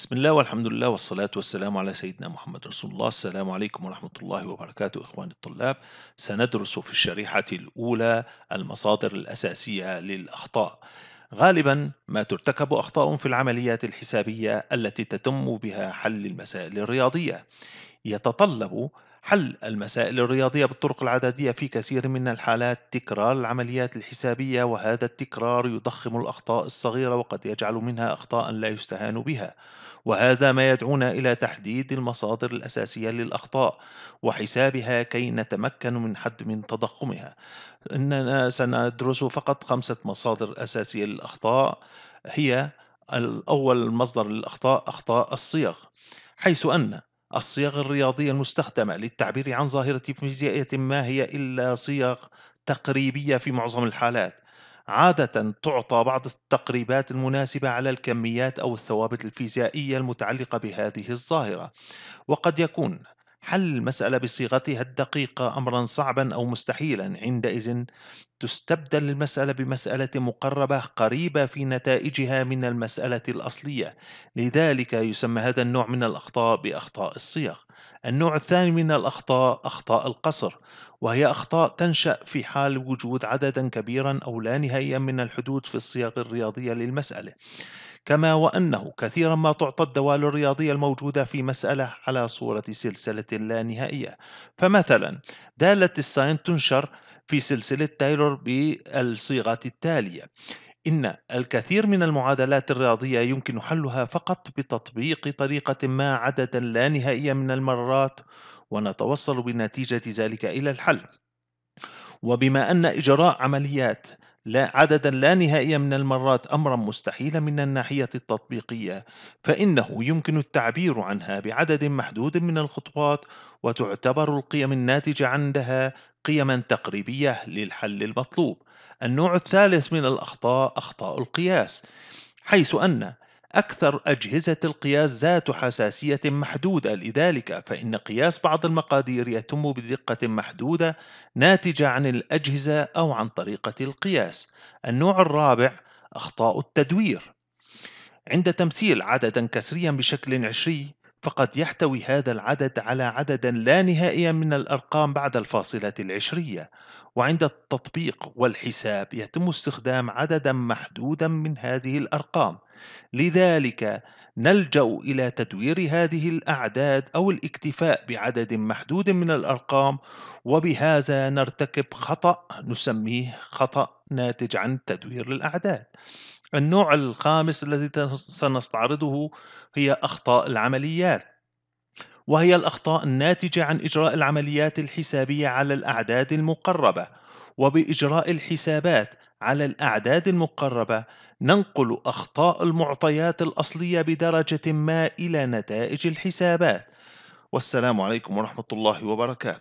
بسم الله والحمد لله والصلاة والسلام على سيدنا محمد رسول الله السلام عليكم ورحمة الله وبركاته إخواني الطلاب سندرس في الشريحة الأولى المصادر الأساسية للأخطاء غالبا ما ترتكب أخطاء في العمليات الحسابية التي تتم بها حل المسائل الرياضية يتطلب حل المسائل الرياضية بالطرق العددية في كثير من الحالات تكرار العمليات الحسابية وهذا التكرار يضخم الأخطاء الصغيرة وقد يجعل منها أخطاء لا يستهان بها وهذا ما يدعونا إلى تحديد المصادر الأساسية للأخطاء وحسابها كي نتمكن من حد من تضخمها إننا سندرس فقط خمسة مصادر أساسية للأخطاء هي الأول مصدر للأخطاء أخطاء الصيغ حيث أن الصيغ الرياضية المستخدمة للتعبير عن ظاهرة فيزيائية ما هي إلا صيغ تقريبية في معظم الحالات عادة تعطى بعض التقريبات المناسبة على الكميات أو الثوابت الفيزيائية المتعلقة بهذه الظاهرة وقد يكون حل المسألة بصيغتها الدقيقة أمرا صعبا أو مستحيلا عندئذ تستبدل المسألة بمسألة مقربة قريبة في نتائجها من المسألة الأصلية لذلك يسمى هذا النوع من الأخطاء بأخطاء الصيغ النوع الثاني من الأخطاء أخطاء القصر وهي أخطاء تنشأ في حال وجود عددا كبيرا أو لا نهائيا من الحدود في الصيغ الرياضية للمسألة كما وأنه كثيرا ما تعطى الدوال الرياضية الموجودة في مسألة على صورة سلسلة لا نهائية فمثلا دالة الساين تنشر في سلسلة تايلور بالصيغة التالية إن الكثير من المعادلات الرياضية يمكن حلها فقط بتطبيق طريقة ما عددا لا نهائيا من المرات ونتوصل بنتيجة ذلك إلى الحل وبما أن إجراء عمليات لا عددا لا نهائيا من المرات امرا مستحيلا من الناحيه التطبيقيه فانه يمكن التعبير عنها بعدد محدود من الخطوات وتعتبر القيم الناتجه عندها قيما تقريبيه للحل المطلوب النوع الثالث من الأخطاء أخطاء القياس حيث أن أكثر أجهزة القياس ذات حساسية محدودة لذلك فإن قياس بعض المقادير يتم بدقة محدودة ناتجة عن الأجهزة أو عن طريقة القياس النوع الرابع أخطاء التدوير عند تمثيل عددا كسريا بشكل عشري فقد يحتوي هذا العدد على عدد لا نهائي من الأرقام بعد الفاصلة العشرية وعند التطبيق والحساب يتم استخدام عددا محدودا من هذه الأرقام لذلك نلجأ إلى تدوير هذه الأعداد أو الاكتفاء بعدد محدود من الأرقام وبهذا نرتكب خطأ نسميه خطأ ناتج عن تدوير الأعداد النوع الخامس الذي سنستعرضه هي أخطاء العمليات وهي الأخطاء الناتجة عن إجراء العمليات الحسابية على الأعداد المقربة وبإجراء الحسابات على الأعداد المقربة ننقل أخطاء المعطيات الأصلية بدرجة ما إلى نتائج الحسابات والسلام عليكم ورحمة الله وبركاته